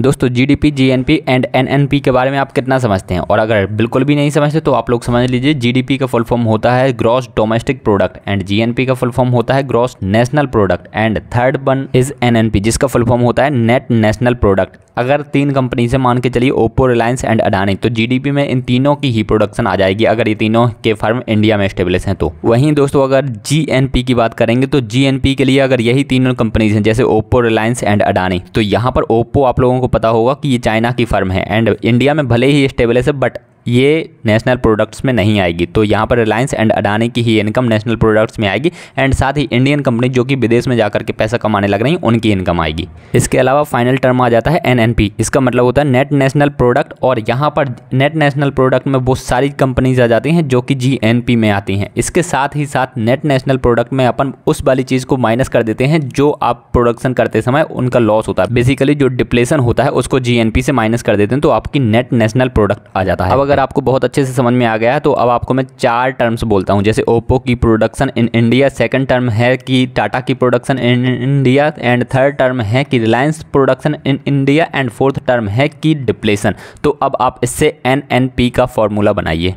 दोस्तों GDP GNP and NNP के बारे में आप कितना समझते हैं और अगर बिल्कुल भी नहीं समझते तो आप लोग समझ लीजिए जीडीपी का फुल फॉर्म होता है gross domestic product and GNP का फुल फॉर्म होता है gross national product and third one is NNP जिसका फुल फॉर्म होता है नेट नेशनल प्रोडक्ट अगर तीन कंपनी से मान के चलिए ओप्पो रिलायंस एंड अडानी तो जीडीपी में इन तीनों की ही प्रोडक्शन आ जाएगी अगर ये तीनों के फर्म इंडिया में स्टेब्लिश हैं तो वहीं दोस्तों अगर जीएनपी की बात करेंगे तो जीएनपी के लिए अगर यही तीनों कंपनीज हैं जैसे ओप्पो रिलायंस एंड अडानी तो यहाँ पर ओप्पो आप लोगों को पता होगा कि ये चाइना की फर्म है एंड इंडिया में भले ही स्टेब्लिश है बट ये नेशनल प्रोडक्ट्स में नहीं आएगी तो यहाँ पर रिलायंस एंड अडानी की ही इनकम नेशनल प्रोडक्ट्स में आएगी एंड साथ ही इंडियन कंपनी जो कि विदेश में जाकर के पैसा कमाने लग रही हैं उनकी इनकम आएगी इसके अलावा फाइनल टर्म आ जाता है एनएनपी इसका मतलब होता है नेट नेशनल प्रोडक्ट और यहाँ पर नेट नेशनल प्रोडक्ट में वो सारी कंपनीज आ जाती हैं जो कि जी में आती हैं इसके साथ ही साथ नेट नेशनल प्रोडक्ट में अपन उस वाली चीज़ को माइनस कर देते हैं जो आप प्रोडक्शन करते समय उनका लॉस होता है बेसिकली जो डिप्लेसन होता है उसको जी से माइनस कर देते हैं तो आपकी नेट नेशनल प्रोडक्ट आ जाता है अब अगर अगर आपको बहुत अच्छे से समझ में आ गया तो अब आपको मैं चार टर्म्स बोलता हूँ जैसे ओप्पो की production in India second term है कि टाटा की production in India and third term है कि Reliance production in India and fourth term है कि डिप्लेसन तो अब आप इससे एन एन पी का फॉर्मूला बनाइए